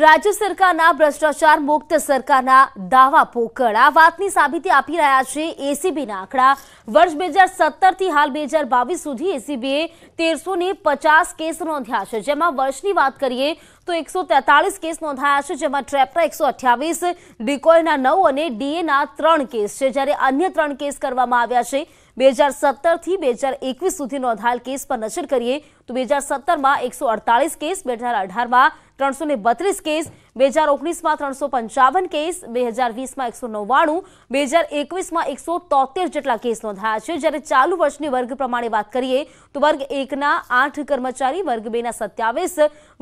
રાજ્ય સરકારના ભ્રષ્ટાચાર મુક્ત સરકારના દાવા પોકળ આ વાતની સાબિતી આપી રહ્યા છે એસીબીના આંકડા વર્ષ બે હજાર સત્તરથી હાલ બે હજાર બાવીસ સુધી એસીબીએ તેરસો ને પચાસ કેસ નોંધ્યા છે જેમાં વર્ષની વાત કરીએ તો એકસો તેતાલીસ કેસ નોંધાયા છે જેમાં ટ્રેપના એકસો અઠ્યાવીસ ડિકોયના નવ અને ડીએના ત્રણ કેસ છે જ્યારે અન્ય ત્રણ કેસ કરવામાં આવ્યા છે બે હજાર સત્તરથી બે હજાર એકવીસ સુધી નોંધાયેલ કેસ પર નજર કરીએ તો બે હજાર સત્તરમાં એકસો અડતાલીસ કેસ બે હજાર અઢારમાં ત્રણસો ને બત્રીસ કેસ બે હજાર ઓગણીસમાં ત્રણસો પંચાવન કેસ બે હજાર વીસમાં એકસો નવ્વાણું બે હજાર એકવીસમાં એકસો તોતેર જેટલા કેસ નોંધાયા છે જ્યારે ચાલુ વર્ષની વર્ગ પ્રમાણે વાત કરીએ તો વર્ગ એકના આઠ કર્મચારી વર્ગ બેના સત્યાવીસ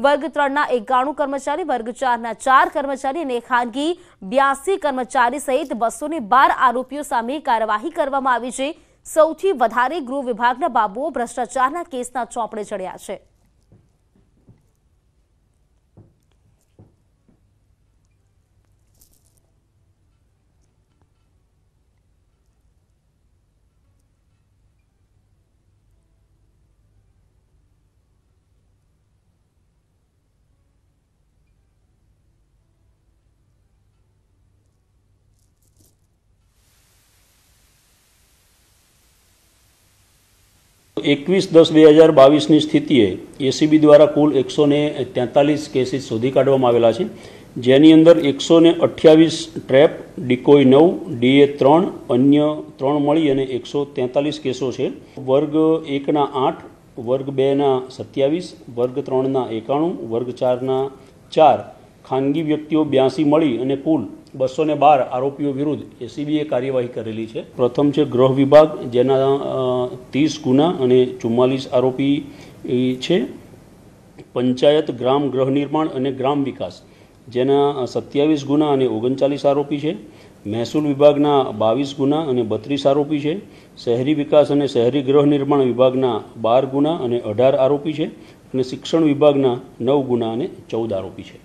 વર્ગ ત્રણના એકાણું કર્મચારી વર્ગ ચારના ચાર કર્મચારી અને ખાનગી બ્યાસી કર્મચારી સહિત બસો બાર આરોપીઓ સામે કાર્યવાહી કરવામાં આવી છે સૌથી વધારે ગૃહ વિભાગના બાબુઓ ભ્રષ્ટાચારના કેસના ચોપડે ચડ્યા છે એકવીસ દસ બે હજાર બાવીસની સ્થિતિએ એસીબી દ્વારા કુલ એકસો ને તેતાલીસ કેસીસ શોધી કાઢવામાં આવેલા છે જેની અંદર એકસો ને અઠ્યાવીસ ટ્રેપ ડિકોઈ નવ ડીએ ત્રણ અન્ય ત્રણ મળી અને એકસો તેતાલીસ કેસો છે વર્ગ એકના આઠ વર્ગ બેના સત્યાવીસ વર્ગ ત્રણના એકાણું વર્ગ ચારના ચાર ખાનગી વ્યક્તિઓ બ્યાસી મળી અને કુલ બસો ને બાર આરોપીઓ વિરુદ્ધ એસીબીએ કાર્યવાહી કરેલી છે પ્રથમ છે ગૃહ વિભાગ જેના ત્રીસ ગુના અને ચુમ્માલીસ આરોપી છે પંચાયત ગ્રામ ગૃહ નિર્માણ અને ગ્રામ વિકાસ જેના સત્યાવીસ ગુના અને ઓગણચાલીસ આરોપી છે મહેસૂલ વિભાગના બાવીસ ગુના અને બત્રીસ આરોપી છે શહેરી વિકાસ અને શહેરી ગૃહ નિર્માણ વિભાગના બાર ગુના અને અઢાર આરોપી છે અને શિક્ષણ વિભાગના નવ ગુના અને ચૌદ આરોપી છે